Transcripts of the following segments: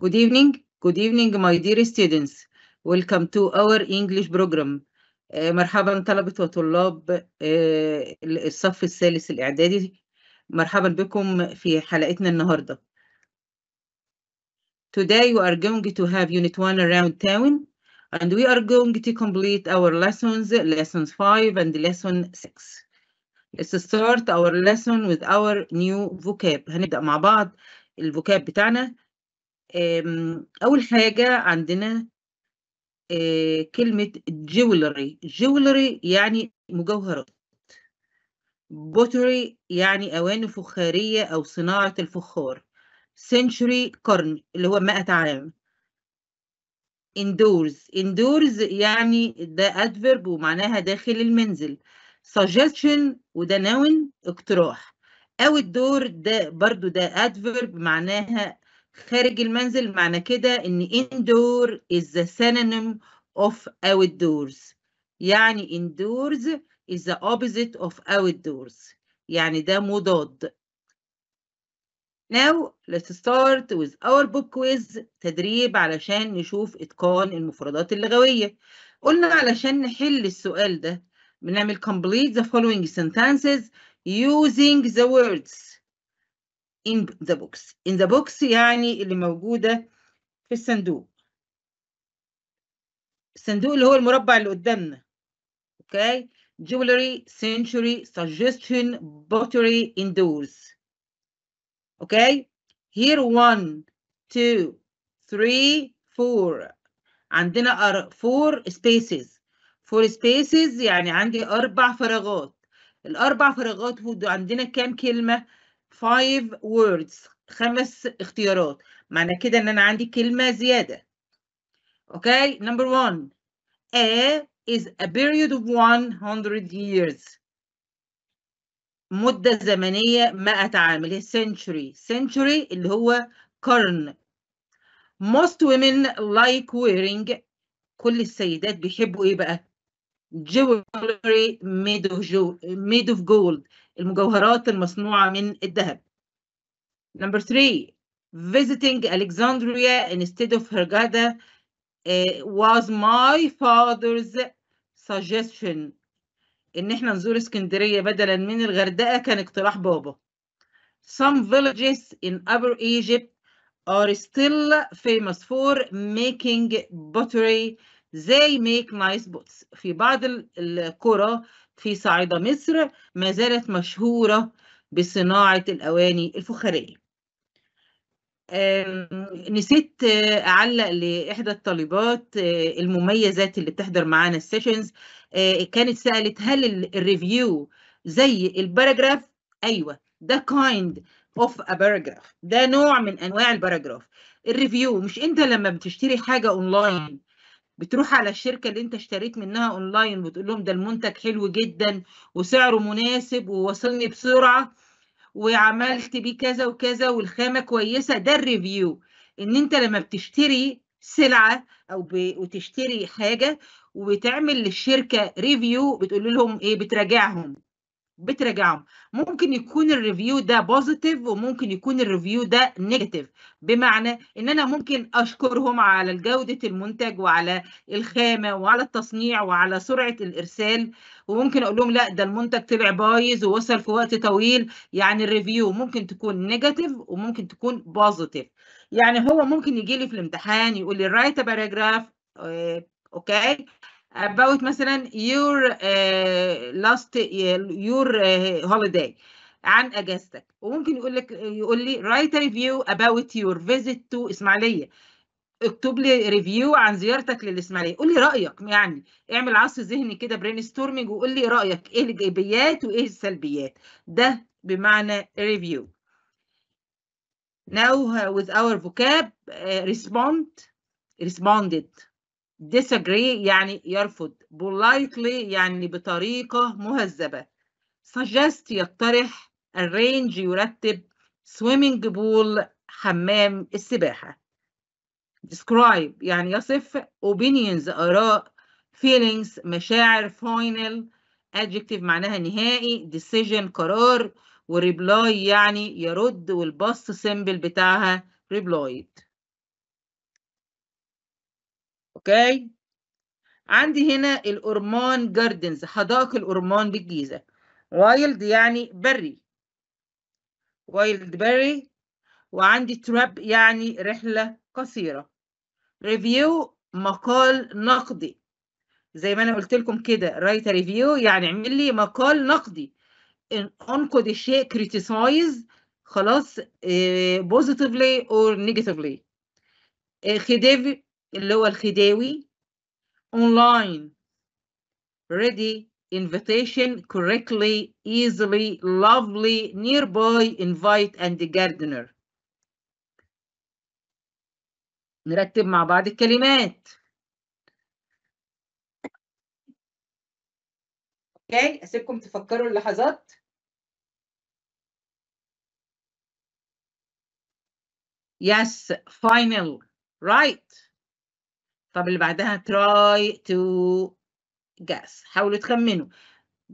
Good evening. Good evening, my dear students. Welcome to our English program. مرحبا طلبة وطلاب الصف الثالث الإعدادي. مرحبا بكم في حلقتنا النهاردة. Today we are going to have unit 1 around town and we are going to complete our lessons, lessons 5 and lesson 6. Let's start our lesson with our new vocab. هنبدأ مع بعض الفوكاب بتاعنا أول حاجة عندنا آه، كلمة جولري جولري يعني مجوهرات بوتري يعني أواني فخارية أو صناعة الفخار سنشري قرن اللي هو مائة عام اندورز اندورز يعني ده ادفرب ومعناها داخل المنزل suggestion وده ناون اقتراح او الدور ده برضو ده ادفرب معناها خارج المنزل معنى كده ان indoor is the synonym of outdoors يعني indoors is the opposite of outdoors يعني ده مضاد Now let's start with our book quiz تدريب علشان نشوف إتقان المفردات اللغوية قلنا علشان نحل السؤال ده بنعمل complete the following sentences using the words in the box in the box يعني اللي موجودة في الصندوق الصندوق اللي هو المربع اللي قدامنا اوكي jewelry century suggestion pottery indoors اوكي here one two three four عندنا are four spaces four spaces يعني عندي اربع فراغات الاربع فراغات عندنا كام كلمه five words خمس اختيارات معنى كده ان انا عندي كلمه زياده اوكي نمبر 1 a is a period of 100 years مده زمنيه 100 عام اللي هي century century اللي هو قرن most women like wearing كل السيدات بيحبوا ايه بقى jewelry made of, made of gold المجوهرات المصنوعة من الذهب number three visiting Alexandria instead of Hurghada was my father's suggestion ان احنا نزور اسكندرية بدلا من الغردقة كان اقتراح بابا some villages in upper Egypt are still famous for making pottery they make nice boats في بعض القرى في صعيد مصر ما زالت مشهورة بصناعة الأواني الفخارية نسيت آه، أعلق لإحدى الطالبات آه، المميزات اللي بتحضر معانا السيشنز آه، كانت سألت هل الريفيو زي الباراجراف أيوة ده كايند اوف ا باراجراف ده نوع من انواع الباراجراف الريفيو مش انت لما بتشتري حاجه اونلاين بتروح على الشركه اللي انت اشتريت منها اونلاين وتقول لهم ده المنتج حلو جدا وسعره مناسب ووصلني بسرعه وعملت بيه كذا وكذا والخامه كويسه ده الريفيو ان انت لما بتشتري سلعه او وتشتري حاجه وبتعمل للشركه ريفيو بتقول لهم ايه بتراجعهم بتراجعهم ممكن يكون الريفيو ده بوزيتيف وممكن يكون الريفيو ده نيجاتيف بمعنى ان انا ممكن اشكرهم على جوده المنتج وعلى الخامه وعلى التصنيع وعلى سرعه الارسال وممكن اقول لهم لا ده المنتج طلع بايظ ووصل في وقت طويل يعني الريفيو ممكن تكون نيجاتيف وممكن تكون بوزيتيف يعني هو ممكن يجي لي في الامتحان يقول لي رايت باراجراف اوكي about مثلا your uh, last uh, your uh, holiday عن اجازتك وممكن يقول لك يقول لي write a review about your visit to اسماعيليه اكتب لي ريفيو عن زيارتك للاسماعيليه قول لي رايك يعني اعمل عصر ذهني كده برين ستورمنج وقول لي رايك ايه الايجابيات وايه السلبيات ده بمعنى ريفيو now uh, with our vocab uh, respond responded disagree يعني يرفض politely يعني بطريقة مهذبة suggest يقترح arrange يرتب swimming pool حمام السباحة describe يعني يصف opinions آراء feelings مشاعر final adjective معناها نهائي decision قرار وريبلاي يعني يرد والبص سيمبل بتاعها replied اوكي عندي هنا الاورمان جاردنز حدائق الاورمان بالجيزه وايلد يعني بري وايلد بري وعندي تراب يعني رحله قصيره ريفيو مقال نقدي زي ما انا قلت لكم كده رايت ريفيو يعني اعمل لي مقال نقدي انقد الشيء كريتيسايز خلاص بوزيتيفلي اور نيجاتيفلي اللي هو الخداوي online ready invitation correctly easily lovely nearby invite and the gardener نرتب مع بعض الكلمات اوكي اسيبكم تفكروا اللحظات yes final right طب اللي بعدها try to guess حاولوا تخمنوا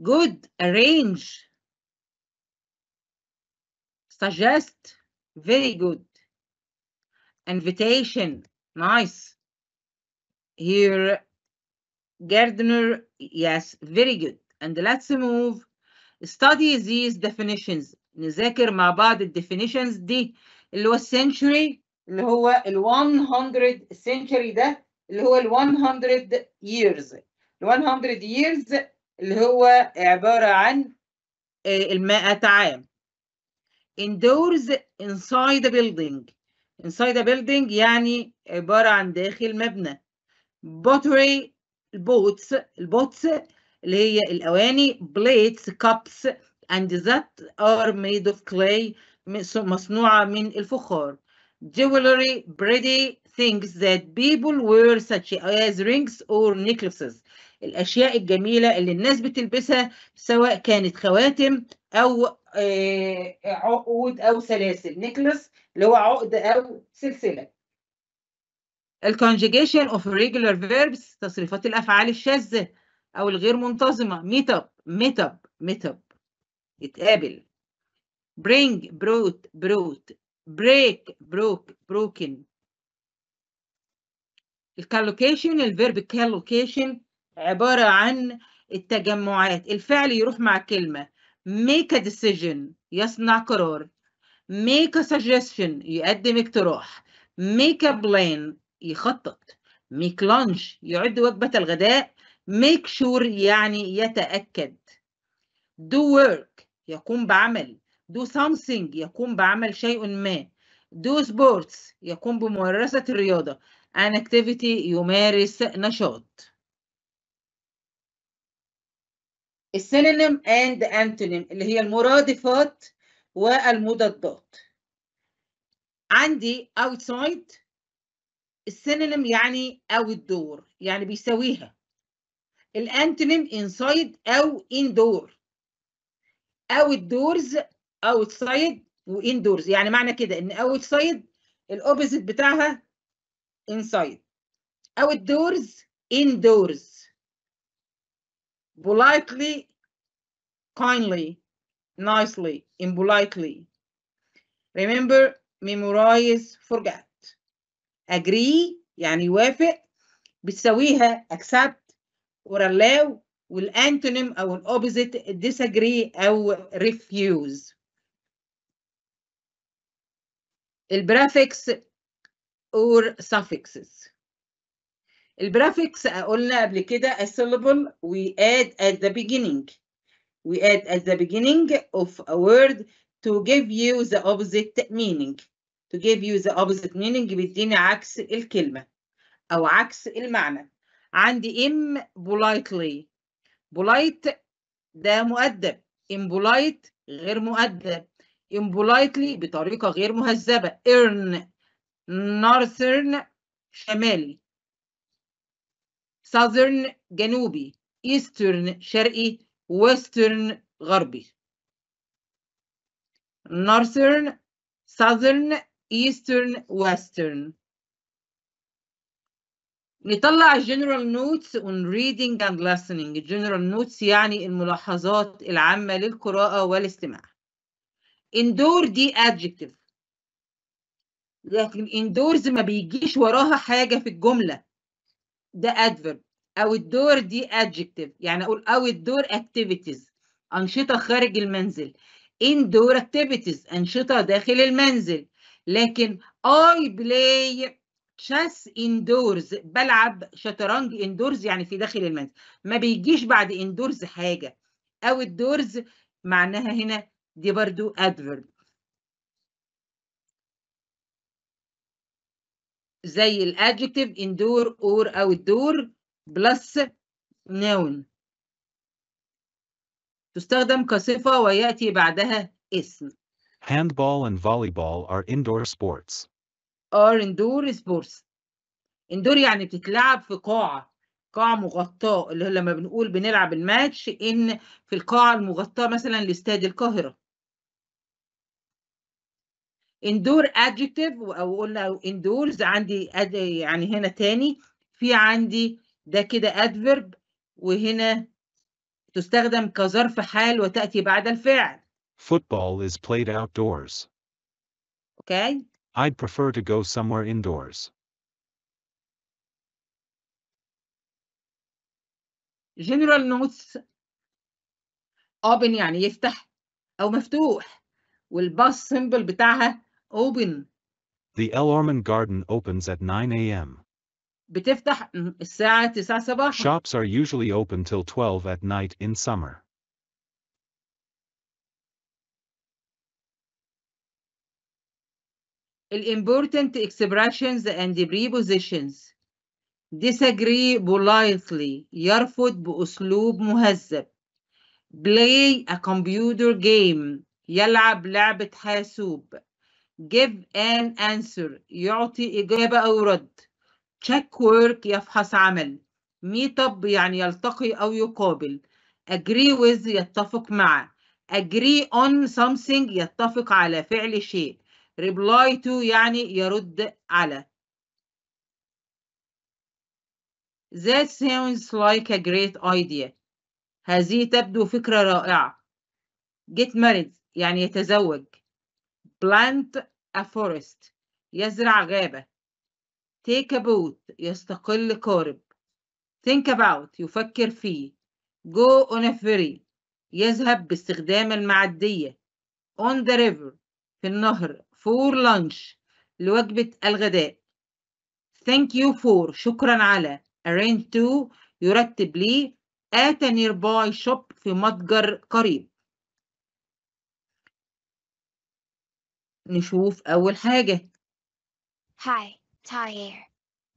good arrange suggest very good invitation nice here gardener yes very good and let's move study these definitions نذاكر مع بعض الديفينيشنز دي اللي هو century اللي هو ال 100 century ده اللي هو ال 100 years ال 100 years اللي هو عبارة عن المائة عام indoors inside a building inside a building يعني عبارة عن داخل مبنى pottery البوتس البوتس اللي هي الأواني plates cups and that are made of clay مصنوعة من الفخار jewelry pretty things that people wear such as rings or necklaces الأشياء الجميلة اللي الناس بتلبسها سواء كانت خواتم أو عقود أو سلاسل نيكلس اللي هو عقد أو سلسلة conjugation of regular verbs تصريفات الأفعال الشاذة أو الغير منتظمة meet up meet up meet up اتقابل bring brought brought break broke broken الكالوكيشن الفيرب كالوكيشن عبارة عن التجمعات الفعل يروح مع كلمة make a decision يصنع قرار make a suggestion يقدم اقتراح make a plan يخطط make lunch يعد وجبة الغداء make sure يعني يتأكد do work يقوم بعمل do something يقوم بعمل شيء ما do sports يقوم بممارسة الرياضة an activity يمارس نشاط السينونيم and antonym اللي هي المرادفات والمضادات عندي outside السينونيم يعني او الدور يعني بيساويها الانتونيم انسايد او اندور او الدورز اوتسايد واندورز يعني معنى كده ان اوتسايد الاوبزيت بتاعها inside outdoors indoors politely kindly nicely impolitely remember memorize forget agree يعني يوافق بتساويها accept or allow antonym. او opposite. disagree او refuse البرافيكس or suffixes البرافيكس قلنا قبل كده a syllable we add at the beginning we add at the beginning of a word to give you the opposite meaning to give you the opposite meaning بيديني عكس الكلمة أو عكس المعنى عندي im politely polite ده مؤدب impolite غير مؤدب impolitely بطريقة غير مهذبة earn northern شمالي southern جنوبي eastern شرقي western غربي northern southern eastern western نطلع general notes on reading and listening general notes يعني الملاحظات العامة للقراءة والاستماع indoor دي adjective لكن اندورز ما بيجيش وراها حاجه في الجمله ده ادفيرب او الدور دي ادجكتيف يعني اقول او الدور اكتيفيتيز انشطه خارج المنزل اندور اكتيفيتيز انشطه داخل المنزل لكن اي بلاي تشيس اندورز بلعب شطرنج اندورز يعني في داخل المنزل ما بيجيش بعد اندورز حاجه او الدورز معناها هنا دي برضو ادفيرب زي الادجكتيف اندور اور او الدور بلس نون تستخدم كصفة ويأتي بعدها اسم Handball and volleyball are indoor sports. Are indoor sports. اندور يعني بتتلعب في قاعة قاعة مغطاة اللي لما بنقول بنلعب الماتش إن في القاعة المغطاة مثلا لاستاد القاهرة اندور ادجكتيف او قلنا اندورز عندي يعني هنا تاني في عندي ده كده adverb وهنا تستخدم كظرف حال وتاتي بعد الفعل Football is played outdoors. Okay. I'd prefer to go somewhere indoors. General notes open يعني يفتح أو مفتوح والباص symbol بتاعها open The Orman Garden opens at 9 a.m. بتفتح الساعة 9 صباحا Shops are usually open till 12 at night in summer. important expressions and prepositions disagree politely يرفض بأسلوب مهذب play a computer game يلعب لعبة حاسوب give an answer يعطي إجابة أو رد check work يفحص عمل meet up يعني يلتقي أو يقابل agree with يتفق مع agree on something يتفق على فعل شيء reply to يعني يرد على That sounds like a great idea. هذه تبدو فكرة رائعة. Get married يعني يتزوج. plant a forest يزرع غابة take a boat يستقل قارب think about يفكر فيه go on a ferry يذهب باستخدام المعدية on the river في النهر for lunch لوجبة الغداء thank you for شكرا على arrange to يرتب لي at a nearby shop في متجر قريب نشوف أول حاجة Hi, Tahir.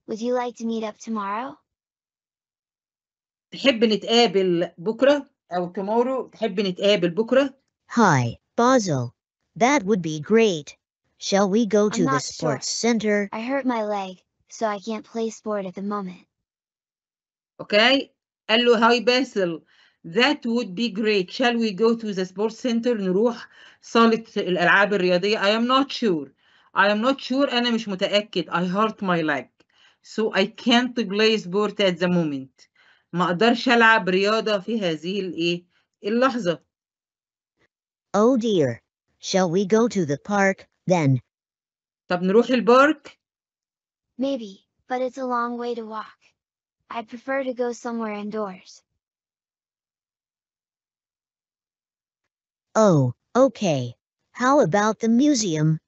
Would you like to meet up tomorrow? تحب نتقابل بكرة أو tomorrow تحب نتقابل بكرة Hi, Basil. That would be great. Shall we go to the sure. sports center? I hurt my leg, so I can't play sport at the moment. Okay. قال له هاي باسل that would be great. Shall we go to the sports center نروح صالة الألعاب الرياضية؟ I am not sure. I am not sure. أنا مش متأكد. I hurt my leg. So I can't play sport at the moment. ما أقدرش ألعب رياضة في هذه الإيه؟ اللحظة. Oh dear. Shall we go to the park then? طب نروح البارك؟ Maybe, but it's a long way to walk. I prefer to go somewhere indoors. Oh, okay. How about the museum?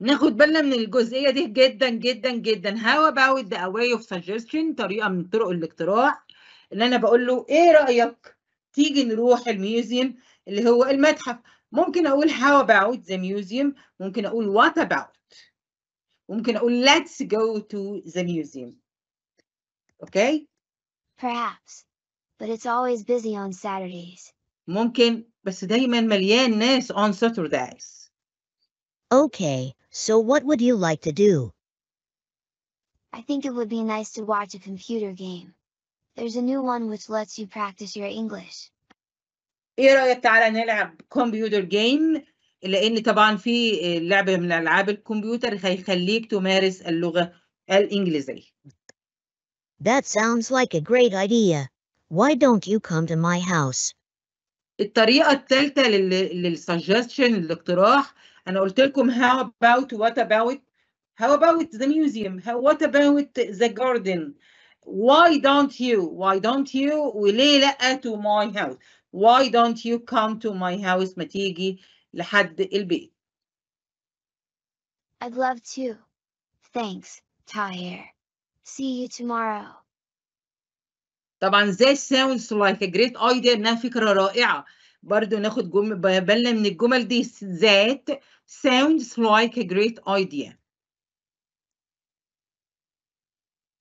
ناخد بالنا من الجزئية دي جدا جدا جدا how about the way of suggestion طريقة من طرق الاقتراح اللي أنا بقول له إيه رأيك تيجي نروح الميوزيوم اللي هو المتحف ممكن أقول how about the museum ممكن أقول what about ممكن أقول let's go to the museum okay perhaps but it's always busy on Saturdays ممكن بس دايما مليان ناس on Saturdays. Okay, so what would you like to do? I think it would be nice to watch a computer game. There's a new one which lets you practice your English. ايه رأيك تعالى نلعب كمبيوتر جيم لان طبعا في لعبة من العاب الكمبيوتر هيخليك تمارس اللغة الإنجليزية. That sounds like a great idea. Why don't you come to my house? الطريقه الثالثه للسجستشن الاقتراح انا قلت لكم how about what about how about the museum how what about the garden why don't you why don't you وليه لا to my house why don't you come to my house ما تيجي لحد البيت I'd love to. Thanks, Tahir. See you tomorrow. طبعا زي sounds like a great idea انها فكره رائعه برضو ناخد بالنا من الجمل دي ذات sounds like a great idea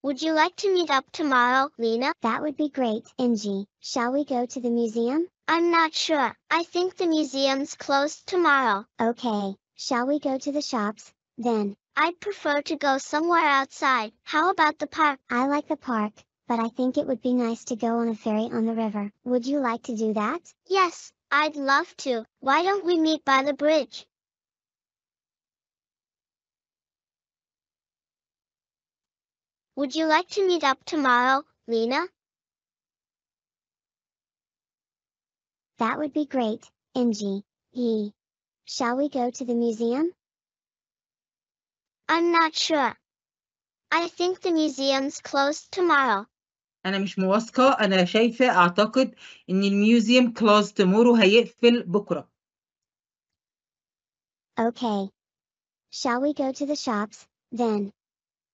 Would you like to meet up tomorrow, Lena? That would be great, Angie. Shall we go to the museum? I'm not sure. I think the museum's closed tomorrow. Okay. Shall we go to the shops, then? I'd prefer to go somewhere outside. How about the park? I like the park but I think it would be nice to go on a ferry on the river. Would you like to do that? Yes, I'd love to. Why don't we meet by the bridge? Would you like to meet up tomorrow, Lena? That would be great, MG. E. Shall we go to the museum? I'm not sure. I think the museum's closed tomorrow. انا مش مواثقه انا شايفه اعتقد ان الميوزيوم كلاز تومورو هيقفل بكره Okay. Shall we go to the shops then?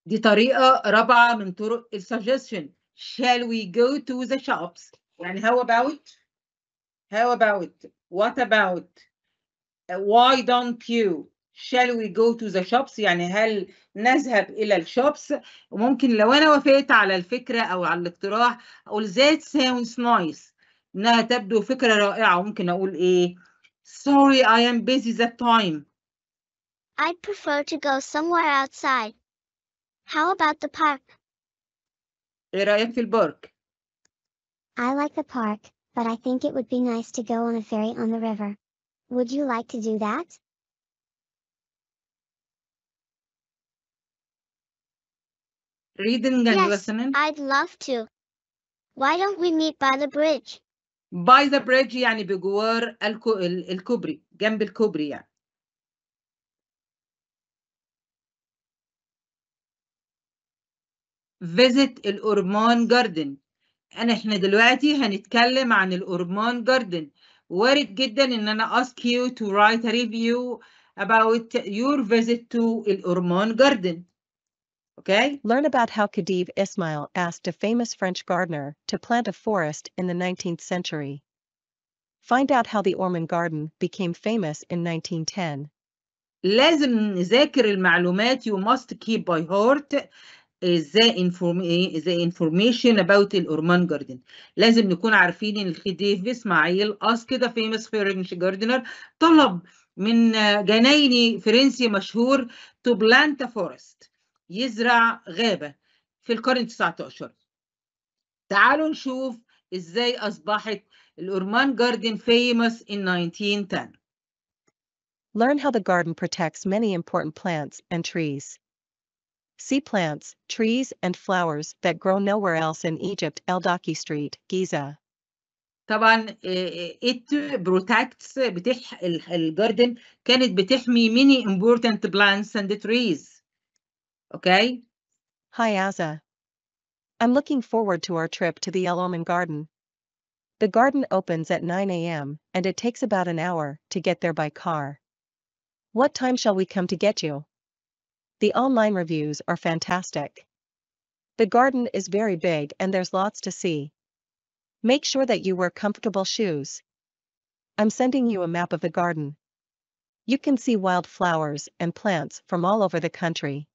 دي طريقه رابعه من طرق السجستشن shall we go to the shops يعني how about how about what about why don't you shall we go to the shops يعني هل نذهب إلى الشوبس وممكن لو أنا وافقت على الفكرة أو على الاقتراح أقول that sounds nice إنها تبدو فكرة رائعة ممكن أقول إيه sorry I am busy the time I'd prefer to go somewhere outside How about the park إيه رأيك في البرك I like the park but I think it would be nice to go on a ferry on the river Would you like to do that Reading and yes, listening? Yes, I'd love to. Why don't we meet by the bridge? By the bridge يعني بجوار الكو... ال الكوبري جنب الكوبري يعني. visit الأورمان جاردن أنا إحنا دلوقتي هنتكلم عن الأورمان جاردن وارد جدا إن أنا ask you to write a review about your visit to الأورمان جاردن Okay? Learn about how Khedive Ismail asked a famous French gardener to plant a forest in the 19th century. Find out how the Ormond Garden became famous in 1910. you must keep by heart the, inform the information about the جاردن لازم نكون عارفين ان الخديف اسماعيل اسك ذا فيمس فرنش جاردنر طلب من جنايني فرنسي مشهور to plant a forest يزرع غابة في القرن 19 تعالوا نشوف ازاي اصبحت الاورمان garden famous in 1910 Learn how the garden protects many important plants and trees. See plants, trees, and flowers that grow nowhere else in Egypt, El Daki Street, Giza. طبعا it protects بتح الجاردن كانت بتحمي many important plants and trees. Okay? Hi, Azza. I'm looking forward to our trip to the El Omen Garden. The garden opens at 9 a.m., and it takes about an hour to get there by car. What time shall we come to get you? The online reviews are fantastic. The garden is very big and there's lots to see. Make sure that you wear comfortable shoes. I'm sending you a map of the garden. You can see wildflowers and plants from all over the country.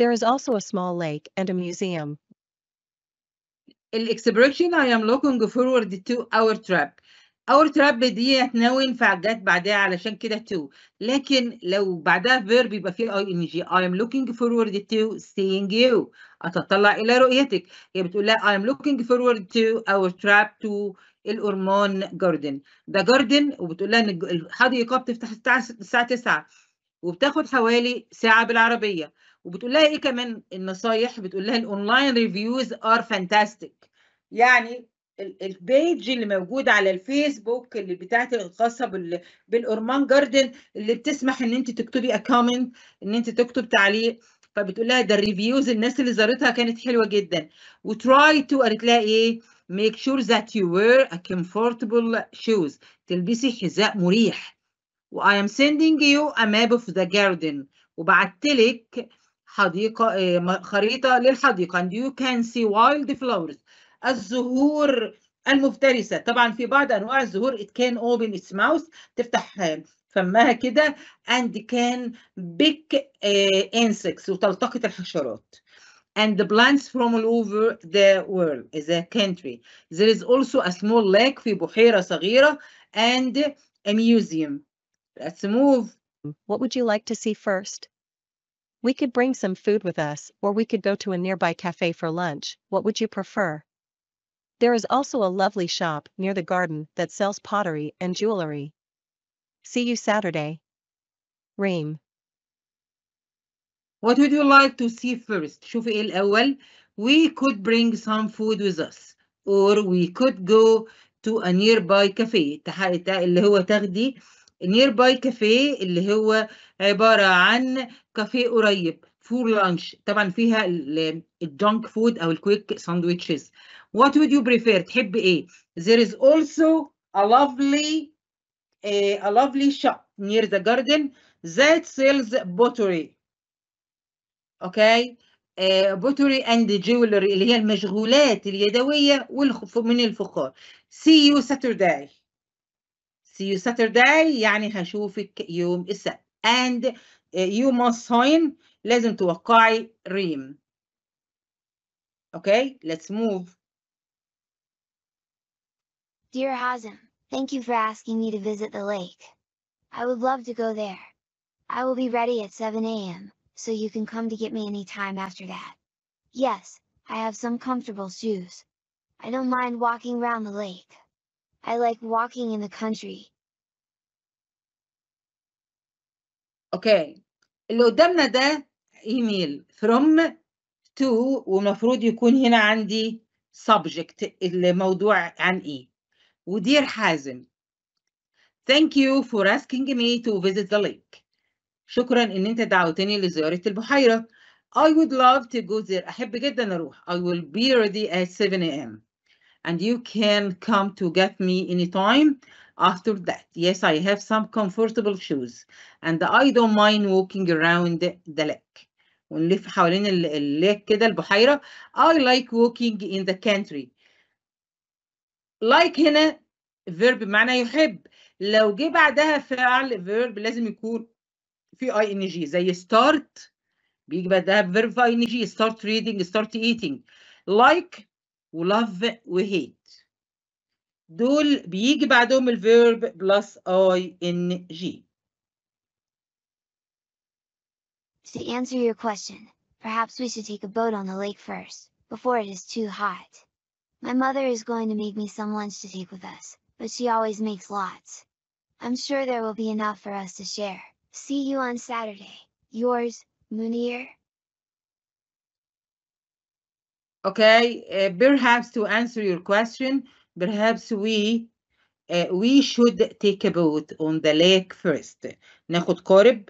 There is also a small lake and a museum. الاكسبريشن I am looking forward to our trip. اور تراب دي هتناول ينفع جت بعدها علشان كده تو لكن لو بعدها فيرب يبقى فيه اي ان جي I am looking forward to seeing you اتطلع الى رؤيتك هي بتقول لها I am looking forward to our trip to الاورمون جاردن ده جاردن وبتقول لها ان الحديقه بتفتح الساعه 9 وبتاخد حوالي ساعه بالعربيه وبتقول لها ايه كمان النصايح بتقول لها الاونلاين ريفيوز ار فانتاستيك يعني البيج اللي موجود على الفيسبوك اللي بتاعتي الخاصه بالاورمان جاردن اللي بتسمح ان انت تكتبي اكومنت ان انت تكتب تعليق فبتقول لها ده الريفيوز الناس اللي زارتها كانت حلوه جدا وتراي تو قالت لها ايه make sure that you wear a comfortable shoes تلبسي حذاء مريح و I am sending you a map of the garden وبعتلك حديقة خريطة للحديقة and you can see wild flowers الزهور المفترسة طبعا في بعض أنواع الزهور it can open its mouth تفتح فمها كده and can pick insects وتلتقط الحشرات and the plants from all over the world a country there is also a small lake في بحيرة صغيرة and a museum let's move what would you like to see first we could bring some food with us, or we could go to a nearby cafe for lunch. What would you prefer? There is also a lovely shop near the garden that sells pottery and jewelry. See you Saturday. Reem. What would you like to see first? شوفي ايه الأول. We could bring some food with us. Or we could go to a nearby cafe. اللي هو تاخدي نير باي كافيه اللي هو عباره عن كافيه قريب فور لانش طبعا فيها الجانك فود او الكويك ساندويتشز What would you prefer تحب ايه there is also a lovely a lovely shop near the garden that sells pottery okay بوتري اند جيولري اللي هي المشغولات اليدويه من الفخار سي يو ساترداي See you Saturday يعني هشوفك يوم السبت. And uh, you must sign لازم توقعي ريم. Okay, let's move. Dear Hazem, thank you for asking me to visit the lake. I would love to go there. I will be ready at 7 a.m., so you can come to get me any time after that. Yes, I have some comfortable shoes. I don't mind walking around the lake. I like walking in the country. Okay. اللي قدامنا ده ايميل from to ومفروض يكون هنا عندي subject الموضوع عن ايه ودير حازم Thank you for asking me to visit the lake. شكرا ان انت دعوتني لزيارة البحيرة. I would love to go there. احب جدا اروح. I will be ready at 7 a.m. and you can come to get me anytime after that. Yes, I have some comfortable shoes and I don't mind walking around the lake. ونلف حوالين الليك كده البحيرة. I like walking in the country. Like هنا verb بمعنى يحب. لو جه بعدها فعل verb لازم يكون في اي زي start بيجي بعدها verb في start reading start eating. Like ولاف وهيت دول بيجي بعدهم الفيرب بلس اي ان جي To answer your question, perhaps we should take a boat on the lake first, before it is too hot. My mother is going to make me some lunch to take with us, but she always makes lots. I'm sure there will be enough for us to share. See you on Saturday. Yours, Munir okay uh, perhaps to answer your question perhaps we uh, we should take a boat on the lake first ناخد قارب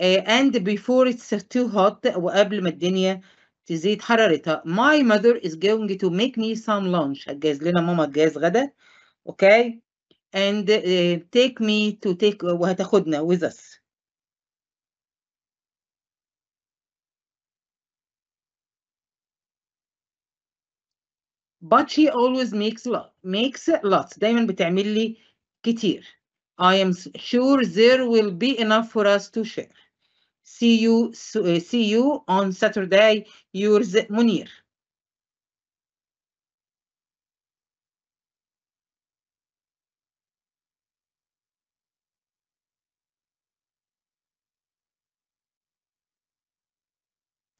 uh, and before it's too hot وقبل ما الدنيا تزيد حرارتها my mother is going to make me some lunch هتجهز لنا ماما تجهز غدا okay and uh, take me to take وهتاخدنا with us but she always makes lot makes lots دايما بتعمل لي كتير I am sure there will be enough for us to share see you eh, see you on Saturday yours Munir.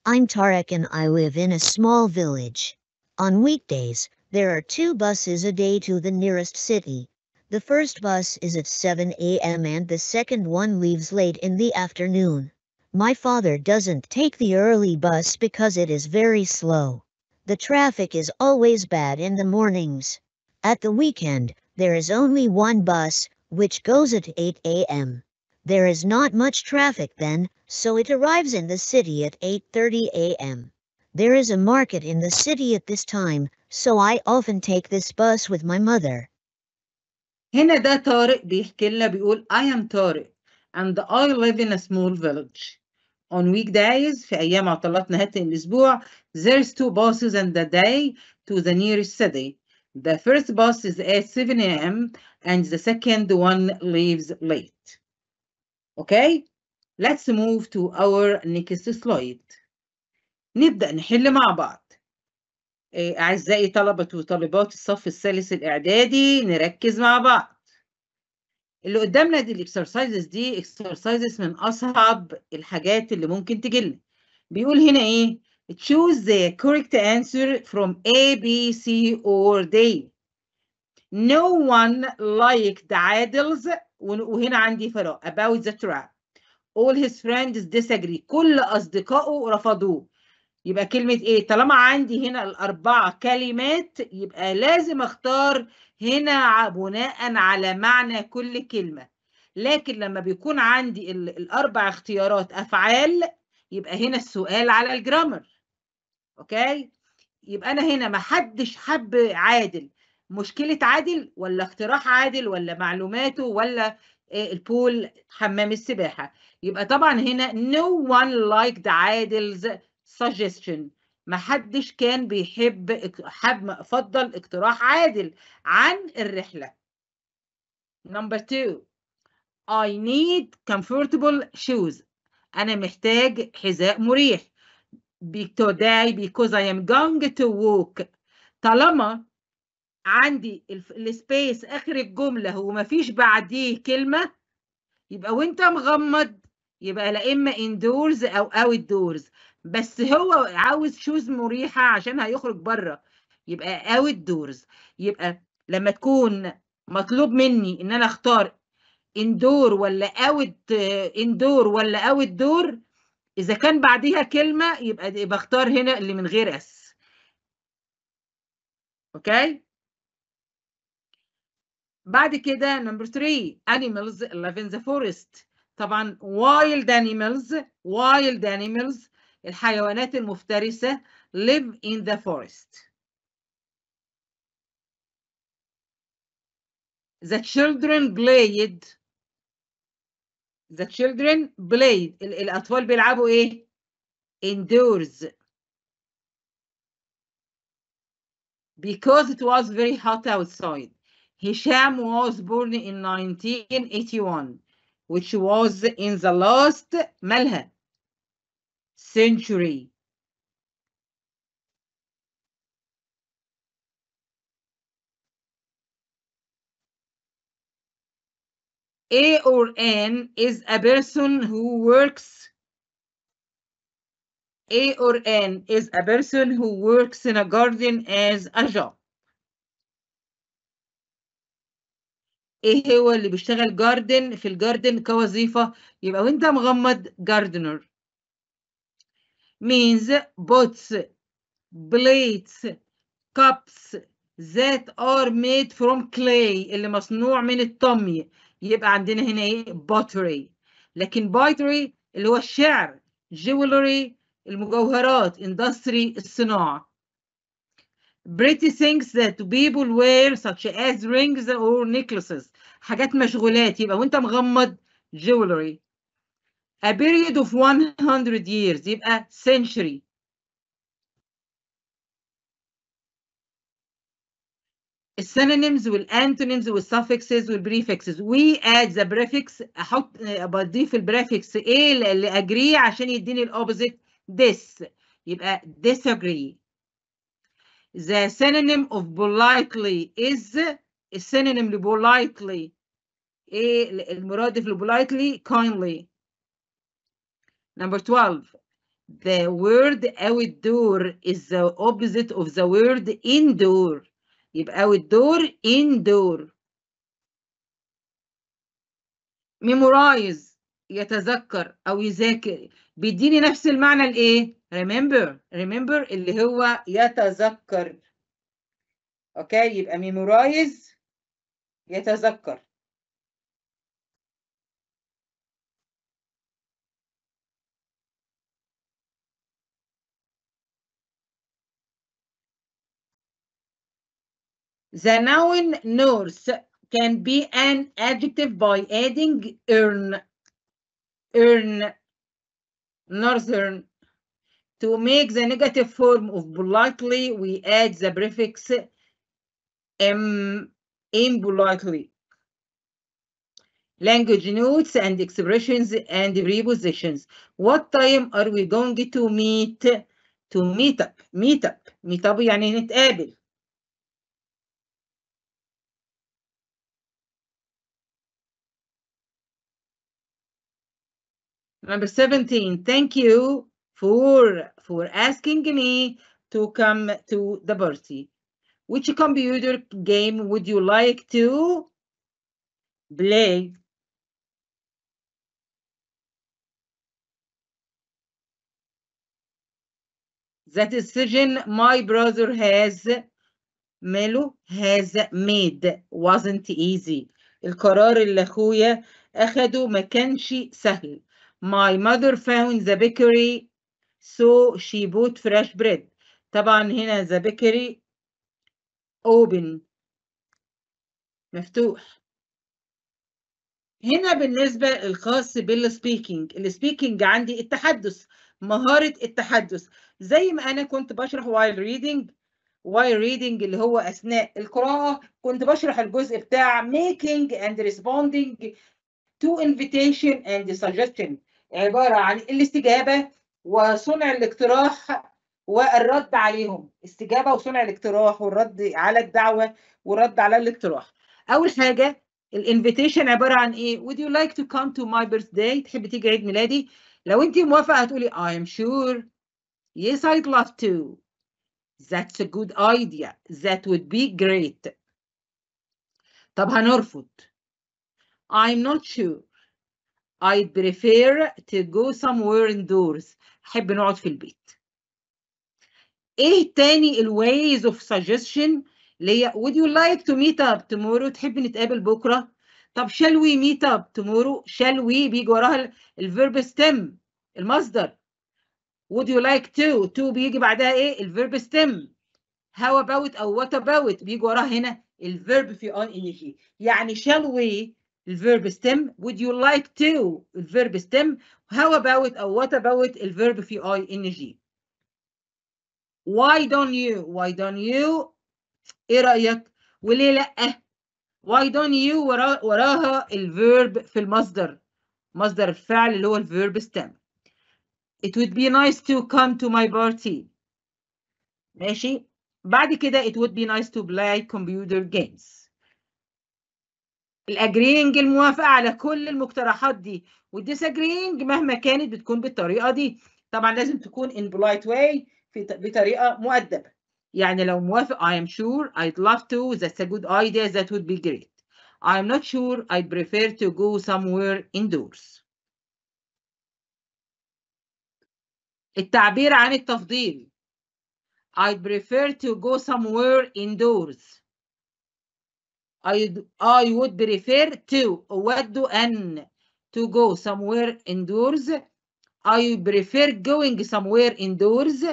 I'm Tarek and I live in a small village. On weekdays, there are two buses a day to the nearest city. The first bus is at 7 a.m. and the second one leaves late in the afternoon. My father doesn't take the early bus because it is very slow. The traffic is always bad in the mornings. At the weekend, there is only one bus, which goes at 8 a.m. There is not much traffic then, so it arrives in the city at 8.30 a.m. There is a market in the city at this time, so I often take this bus with my mother. هنا ده طارق بيحكي لنا بيقول I am طارق and I live in a small village. On weekdays في أيام عطلات نهاية الأسبوع there's two buses in the day to the nearest city. The first bus is at 7 a.m. and the second one leaves late. Okay, let's move to our next slide. نبدأ نحل مع بعض إيه، أعزائي طلبة وطالبات الصف الثالث الإعدادي نركز مع بعض اللي قدامنا دي الاكسرسايزز دي اكسرسايزز من أصعب الحاجات اللي ممكن تجيلنا بيقول هنا إيه choose the correct answer from A, B, C or D no one liked عادلز وهنا عندي فراغ about the trap all his friends disagree كل أصدقائه رفضوه يبقى كلمة ايه طالما عندي هنا الأربعة كلمات يبقى لازم اختار هنا بناء على معنى كل كلمة لكن لما بيكون عندي الأربع اختيارات أفعال يبقى هنا السؤال على الجرامر اوكي يبقى أنا هنا ما حدش حب عادل مشكلة عادل ولا اقتراح عادل ولا معلوماته ولا آه، البول حمام السباحة يبقى طبعا هنا no one liked عادل's suggestion محدش كان بيحب حب فضل اقتراح عادل عن الرحلة number two I need comfortable shoes أنا محتاج حذاء مريح today because I am going to walk طالما عندي السبيس آخر الجملة ومفيش بعديه كلمة يبقى وانت مغمض يبقى لا إما indoors أو outdoors بس هو عاوز شوز مريحه عشان هيخرج بره يبقى اوت دورز يبقى لما تكون مطلوب مني ان انا اختار اندور ولا اوت اندور ولا اوت دور اذا كان بعديها كلمه يبقى بختار هنا اللي من غير اس اوكي بعد كده نمبر 3 animals live in the forest طبعا wild animals wild animals الحيوانات المفترسة live in the forest the children played the children played ال الأطفال بيلعبوا إيه indoors because it was very hot outside Hisham was born in 1981 which was in the last ملهى century. A or N is a person who works. A or N is a person who works in a garden as a job. ايه هو اللي بيشتغل جاردن في الجاردن كوظيفه يبقى وانت مغمض جاردنر means pots, plates, cups that are made from clay اللي مصنوع من الطمي يبقى عندنا هنا ايه pottery لكن pottery اللي هو الشعر jewelry المجوهرات industry الصناعة pretty things that people wear such as rings or necklaces حاجات مشغولات يبقى وانت مغمض jewelry a period of 100 years, a century. Synonyms with antonyms with suffixes with prefixes. We add the prefix, about uh, بضيف prefix A agree عشان يديني ال opposite this. يبقى disagree. The synonym of politely is a synonym politely. A المرادف politely kindly. Number 12. The word outdoor is the opposite of the word indoor. يبقى outdoor indoor. memorize يتذكر أو يذاكر بيديني نفس المعنى الإيه؟ remember remember اللي هو يتذكر. أوكي يبقى memorize يتذكر. The noun nurse can be an adjective by adding earn, earn, northern. To make the negative form of politely, we add the prefix m impolitely. Language notes and expressions and prepositions. What time are we going to meet? To meet up, meet up, meet up يعني نتقابل. Number 17, thank you for, for asking me to come to the party. Which computer game would you like to play? That decision my brother has Melu, has made wasn't easy القرار اللي اخويا اخده ما كانش سهل My mother found the bakery so she bought fresh bread. طبعا هنا the bakery open مفتوح هنا بالنسبة الخاص بالسبيكينج السبيكينج عندي التحدث مهارة التحدث زي ما أنا كنت بشرح while reading while reading اللي هو أثناء القراءة كنت بشرح الجزء بتاع making and responding to invitation and suggestion عبارة عن الاستجابة وصنع الاقتراح والرد عليهم استجابة وصنع الاقتراح والرد على الدعوة والرد على الاقتراح أول حاجة الانفيتيشن عبارة عن إيه would you like to come to my birthday تحب تيجي عيد ميلادي لو أنت موافقة هتقولي I am sure yes I'd love to that's a good idea that would be great طب هنرفض I'm not sure I'd prefer to go somewhere indoors أحب نقعد في البيت إيه تاني ال ways of suggestion اللي هي would you like to meet up tomorrow تحب نتقابل بكرة طب shall we meet up tomorrow shall we بيجي وراها verb stem المصدر would you like to to بيجي بعدها ايه verb stem how about او what about بيجي وراها هنا verb في on يعني shall we الفيرب stem would you like to الفيرب stem how about أو uh, what about الفيرب في I N G why don't you why don't you ايه رأيك وليه لأ why don't you ورا وراها الفيرب في المصدر مصدر الفعل اللي هو الفيرب stem it would be nice to come to my party ماشي بعد كده it would be nice to play computer games الاجرينج الموافقه على كل المقترحات دي والديسجرينج مهما كانت بتكون بالطريقه دي طبعا لازم تكون in polite way بطريقه مؤدبه يعني لو موافق I am sure I'd love to that's a good idea that would be great I'm not sure I'd prefer to go somewhere indoors التعبير عن التفضيل I'd prefer to go somewhere indoors I, I would prefer to do أن to go somewhere indoors I prefer going somewhere indoors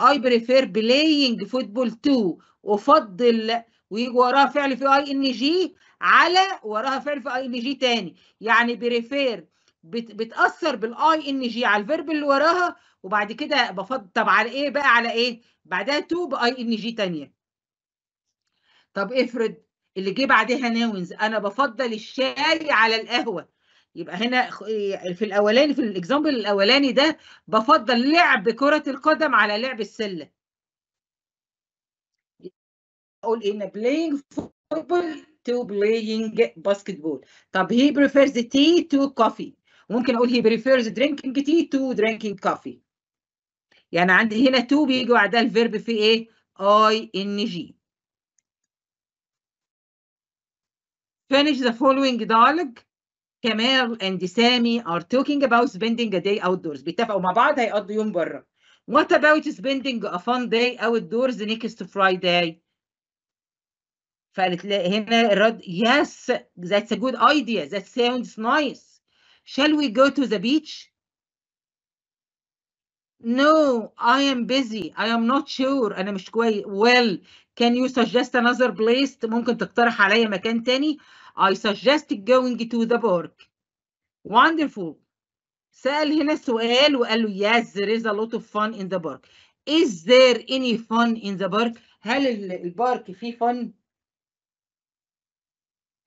I prefer playing football too. أفضل ويجي وراها فعل في اي ان جي على وراها فعل في اي ان جي تاني يعني بريفير بت بتاثر بالاي ان جي على الفيرب اللي وراها وبعد كده بفضل طب على ايه بقى على ايه بعدها تو باي ان جي تانيه طب افرض اللي جه بعدها ناونز انا بفضل الشاي على القهوه يبقى هنا في الاولاني في الاكزامبل الاولاني ده بفضل لعب كره القدم على لعب السله اقول ان playing football to playing basketball طب he prefers tea to coffee ممكن اقول he prefers drinking tea to drinking coffee يعني عندي هنا to بيجي بعدها الفيرب في ايه اي ان جي Finish the following dialogue كمال and Sami are talking about spending a day outdoors بيتفقوا مع بعض هيقضوا يوم بره What about spending a fun day outdoors next Friday? فقالت لي هنا الرد yes that's a good idea that sounds nice shall we go to the beach No, I am busy. I am not sure. أنا مش كويس. Well, can you suggest another place? ممكن تقترح عليا مكان تاني. I suggest going to the park. Wonderful. سأل هنا سؤال وقال له yes, there is a lot of fun in the park. Is there any fun in the park? هل البارك فيه fun؟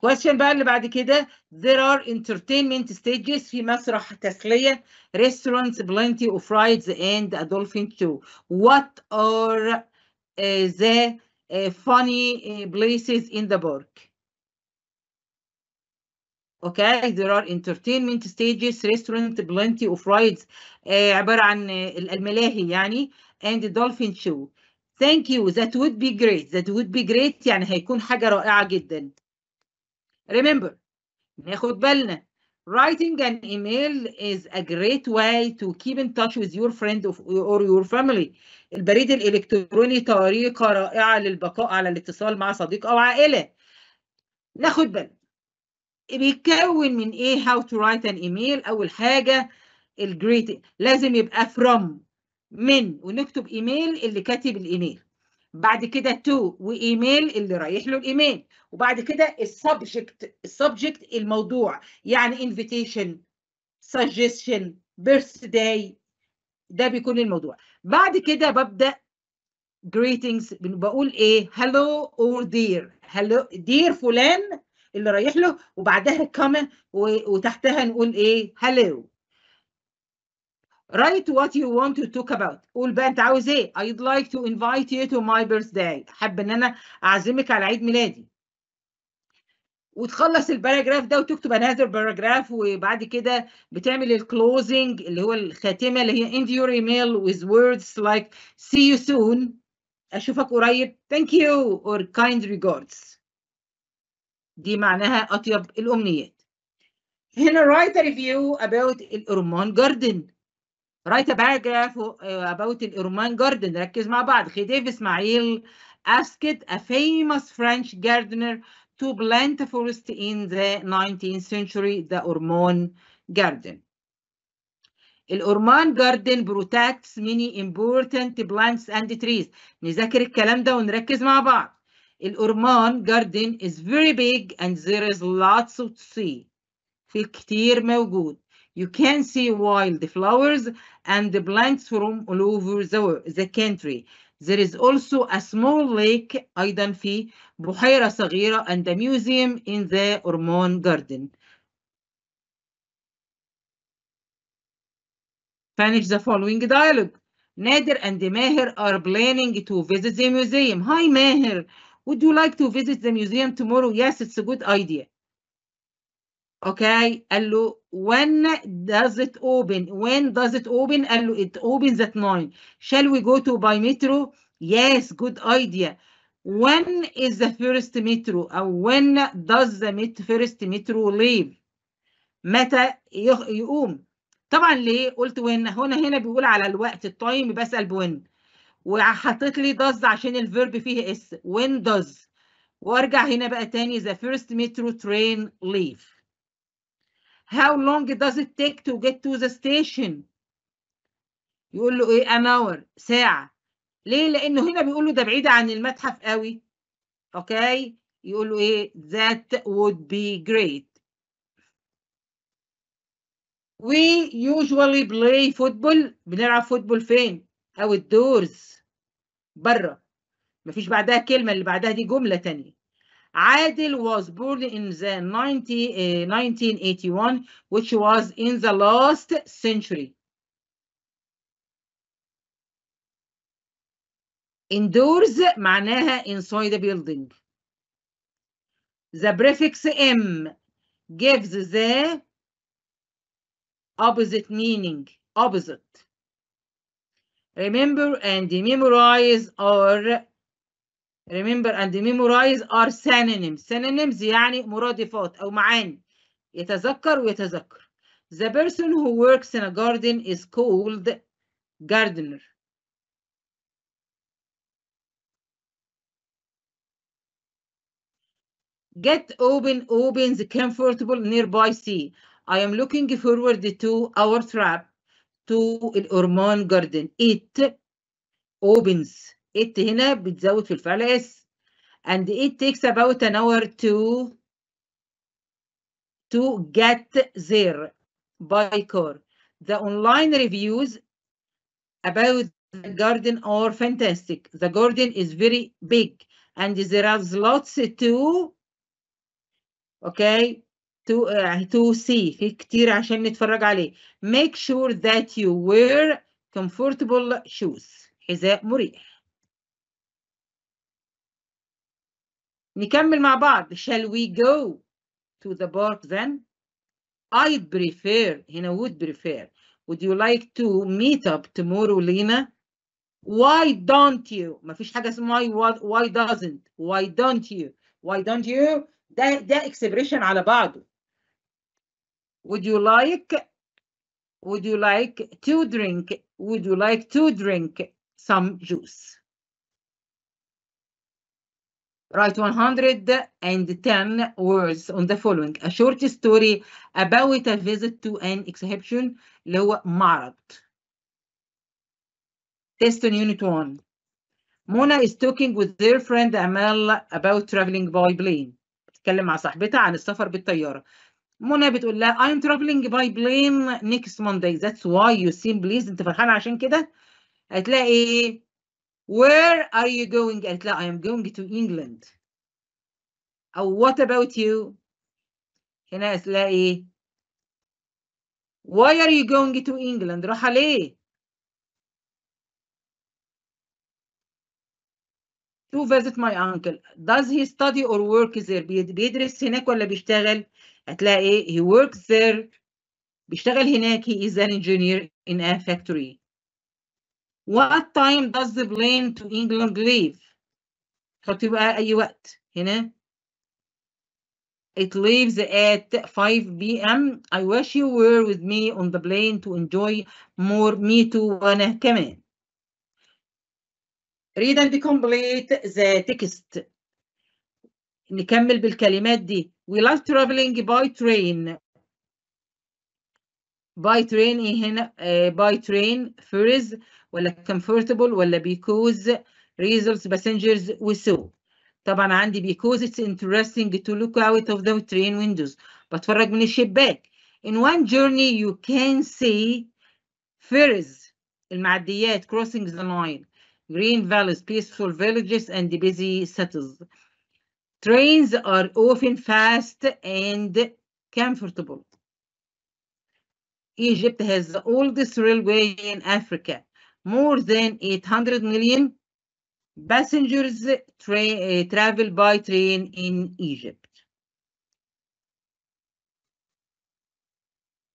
question بقى اللي بعد كده there are entertainment stages في مسرح تسلية restaurants plenty of rides and a dolphin too what are uh, the uh, funny eh, places in the park okay there are entertainment stages restaurant plenty of rides uh, عبارة عن الملاهي يعني and the dolphin show thank you that would be great that would be great يعني هيكون حاجة رائعة جدا Remember, ناخد بالنا Writing an email is a great way to keep in touch with your friend or your family. البريد الإلكتروني طريقة رائعة للبقاء على الاتصال مع صديق أو عائلة. ناخد بالنا. بيتكون من إيه how to write an email؟ أول حاجة الجريتنج لازم يبقى from من ونكتب إيميل اللي كاتب الإيميل. بعد كده تو وايميل اللي رايح له الايميل وبعد كده السبجكت السبجكت الموضوع يعني انفيتيشن سجستشن بيرث داي ده بيكون الموضوع بعد كده ببدا greetings بقول ايه هالو اور دير هالو دير فلان اللي رايح له وبعدها كومن وتحتها نقول ايه هالو Write what you want to talk about. قول بقى انت عاوز ايه؟ I'd like to invite you to my birthday. احب ان انا اعزمك على عيد ميلادي. وتخلص الباراجراف ده وتكتب another paragraph وبعد كده بتعمل الكلوزنج اللي هو الخاتمه اللي هي end your email with words like see you soon اشوفك قريب thank you or kind regards دي معناها اطيب الامنيات هنا write a review about الارمان جاردن write a paragraph about the Roman garden ركز مع بعض خديف اسماعيل asked a famous French gardener to plant a forest in the 19th century the Ormond garden الأورمان جاردن protects many important plants and trees نذاكر الكلام ده ونركز مع بعض الأورمان جاردن is very big and there is lots to see في كتير موجود You can see wild flowers and the plants from all over the, the country. There is also a small lake أيضا في بحيرة sagira, and a museum in the Ormon Garden. Finish the following dialogue. Nader and Meher are planning to visit the museum. Hi Meher, would you like to visit the museum tomorrow? Yes, it's a good idea. اوكي قال له when does it open when does it open قال له it opens at 9 shall we go to by metro yes good idea when is the first metro او when does the first metro leave متى يقوم طبعا ليه قلت وين هنا هنا بيقول على الوقت التايم بسال بوين وحطيت لي does عشان الفيرب فيه اس when does وارجع هنا بقى تاني the first metro train leave how long does it take to get to the station يقول له ايه an hour ساعة ليه لانه هنا بيقول له ده بعيدة عن المتحف قوي اوكي يقول له ايه that would be great we usually play football بنلعب فوتبول فين او الدورز بره مفيش بعدها كلمة اللي بعدها دي جملة تانية Adil was born in the 90, uh, 1981, which was in the last century. Indoors معناها inside the building. The prefix M gives the opposite meaning, opposite. Remember and memorize or Remember and memorize are synonyms. Synonyms يعني مرادفات أو معاني. يتذكر ويتذكر. The person who works in a garden is called gardener. Get open, open the comfortable nearby sea. I am looking forward to our trip to الأورمان garden. It opens it هنا بتزود في الفعل اس and it takes about an hour to to get there by car the online reviews about the garden are fantastic the garden is very big and there are lots to okay to uh, to see في كتير عشان نتفرج عليه make sure that you wear comfortable shoes حذاء مريح نكمل مع بعض shall we go to the park then I'd prefer هنا would prefer would you like to meet up tomorrow Lena why don't you فيش حاجة اسمها why, why doesn't why don't you why don't you ده ده expression على بعضه would you like would you like to drink would you like to drink some juice Write 110 words on the following. A short story about a visit to an exception low هو Test on unit 1. Mona is talking with their friend Amal about traveling by plane. تكلم مع صاحبتها عن السفر بالطيارة. منى بتقول لها I'm traveling by plane next Monday. That's why you seem pleased. انت فرحان عشان كده؟ هتلاقي where are you going قالت لا I am going to England أو what about you هنا إيه؟ why are you going to England رايحة ليه to visit my uncle does he study or work there بيدرس هناك ولا بيشتغل هتلاقي he works there بيشتغل هناك he is an engineer in a factory what time does the plane to England leave uh, It leaves at 5 p.m. I wish you were with me on the plane to enjoy more me too وأنا Read and complete the text نكمل بالكلمات دي We love traveling by train by train by train ferries ولا comfortable ولا because results passengers وسو طبعا عندي because it's interesting to look out of the train windows بتفرج من الشباك in one journey you can see ferries المعديات crossing the line green valleys peaceful villages and busy cities trains are often fast and comfortable Egypt has the oldest railway in Africa more than 800 million passengers tra uh, travel by train in Egypt.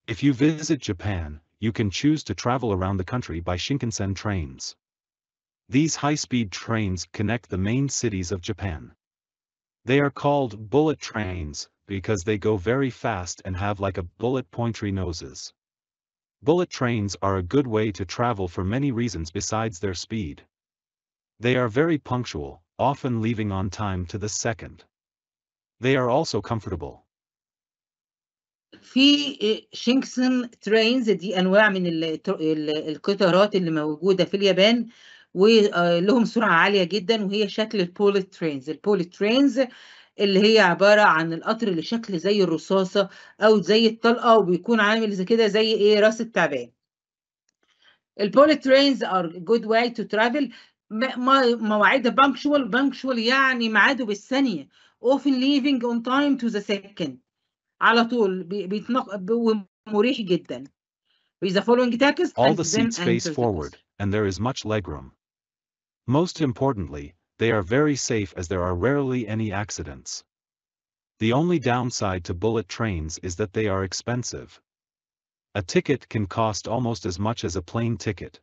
If you visit Japan, you can choose to travel around the country by Shinkansen trains. These high-speed trains connect the main cities of Japan. They are called bullet trains because they go very fast and have like a bullet pointy noses. Bullet trains are a good way to travel for many reasons besides their speed. They are very punctual, often leaving on time to the second. They are also comfortable. في شينكسن ترينز دي انواع من القطارات اللي موجوده في اليابان ولهم سرعه عاليه جدا وهي شكل البوليت ترينز البوليت ترينز اللي هي عبارة عن القطر اللي شكل زي الرصاصة أو زي الطلقة وبيكون عامل زي كده زي إيه راس التعبان. البوليت ترينز ار جود واي تو ترافل مواعيدها بانكشوال بانكشوال يعني ميعاده بالثانية often leaving on time to the second على طول بيتنق ومريح جدا. With the following tackles, All the seats face forward and there is much legroom. Most importantly, they are very safe as there are rarely any accidents. The only downside to bullet trains is that they are expensive. A ticket can cost almost as much as a plane ticket.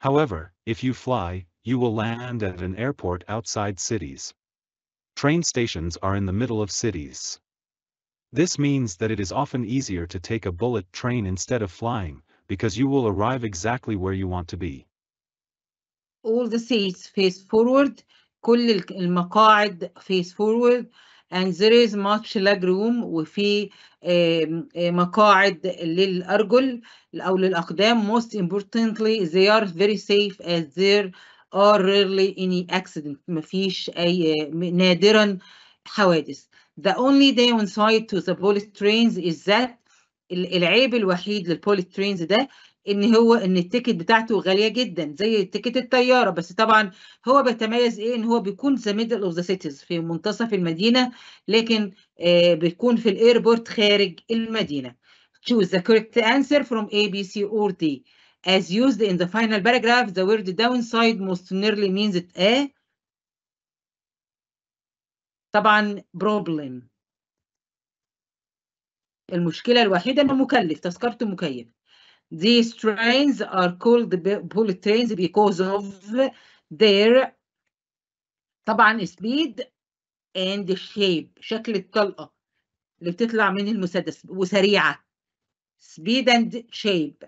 However, if you fly, you will land at an airport outside cities. Train stations are in the middle of cities. This means that it is often easier to take a bullet train instead of flying, because you will arrive exactly where you want to be all the seats face forward كل المقاعد face forward and there is much leg room وفي مقاعد للأرجل أو للأقدام most importantly they are very safe as there are rarely any accidents. مفيش أي نادرا حوادث the only downside to the bullet trains is that العيب الوحيد للبوليت ترينز ده ان هو ان التيكت بتاعته غاليه جدا زي تيكت الطياره بس طبعا هو بيتميز ايه ان هو بيكون ذا ميدل اوف ذا سيتيز في منتصف المدينه لكن آه بيكون في الايربورت خارج المدينه choose the correct answer from A B C or D as used in the final paragraph the word downside most nearly means it a طبعا problem المشكله الوحيده انه مكلف تذكرته مكيف These trains are called bullet trains because of their طبعا speed and shape شكل الطلقة اللي بتطلع من المسدس وسريعة speed and shape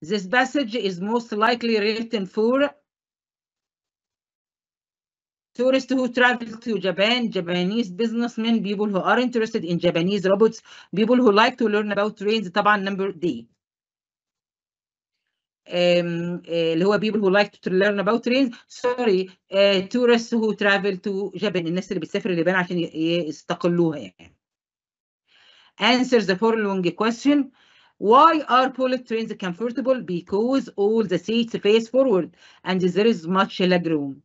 This passage is most likely written for tourists who travel to Japan, Japanese businessmen, people who are interested in Japanese robots, people who like to learn about trains, Taban number D. Um, who eh, are people who like to learn about trains sorry uh, tourists who travel to Japan الناس اللي بتسافر اليابان عشان يستقلوها يعني Answer the following question Why are bullet trains comfortable? Because all the seats face forward and there is much leg room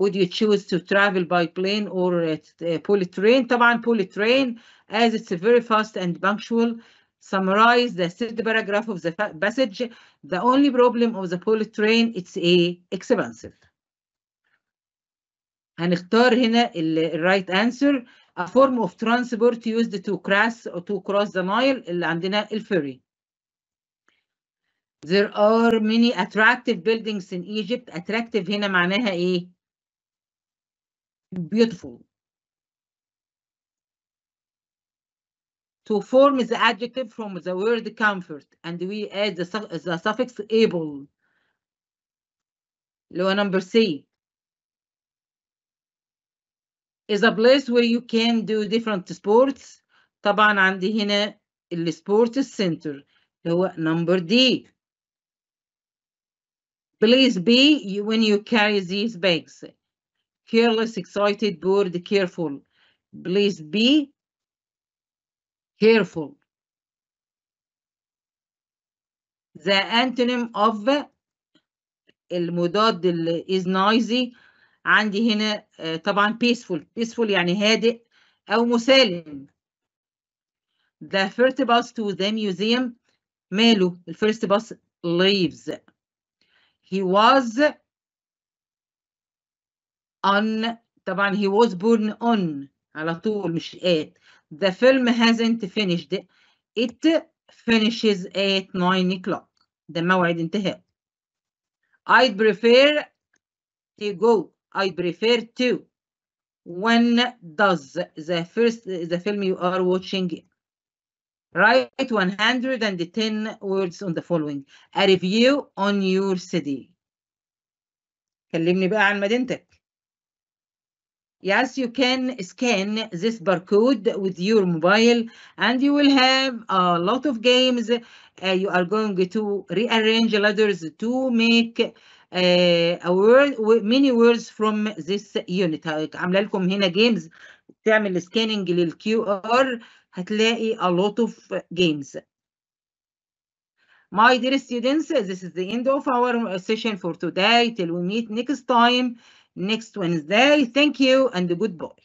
would you choose to travel by plane or uh, bullet train طبعا train as it's very fast and punctual summarize the third paragraph of the passage the only problem of the bullet train it's a expensive هنختار هنا ال right answer a form of transport used to cross or to cross the Nile اللي عندنا الفيري There are many attractive buildings in Egypt. Attractive هنا معناها ايه؟ beautiful. To form the adjective from the word comfort, and we add the, the suffix able. Law number C is a place where you can do different sports. طبعا عندي هنا السبورت سنتر اللي هو number D. Please be when you carry these bags careless, excited, bored, careful. Please be careful. The antonym of المضاد is noisy عندي هنا طبعا peaceful peaceful يعني هادئ أو مسالم The first bus to the museum ماله the first bus leaves he was on طبعا he was born on على طول مش at the film hasn't finished it finishes at 9 o'clock ده موعد انتهاء I prefer to go I prefer to when does the first the film you are watching write 110 words on the following a review on your city كلمني بقى عن مدينتك Yes, you can scan this barcode with your mobile and you will have a lot of games. Uh, you are going to rearrange letters to make uh, a word, many words from this unit. Uh, عامله لكم هنا games تعمل سكاننج للكيو هتلاقي a lot of uh, games. My dear students, this is the end of our uh, session for today. Till we meet next time next Wednesday. Thank you and good boy.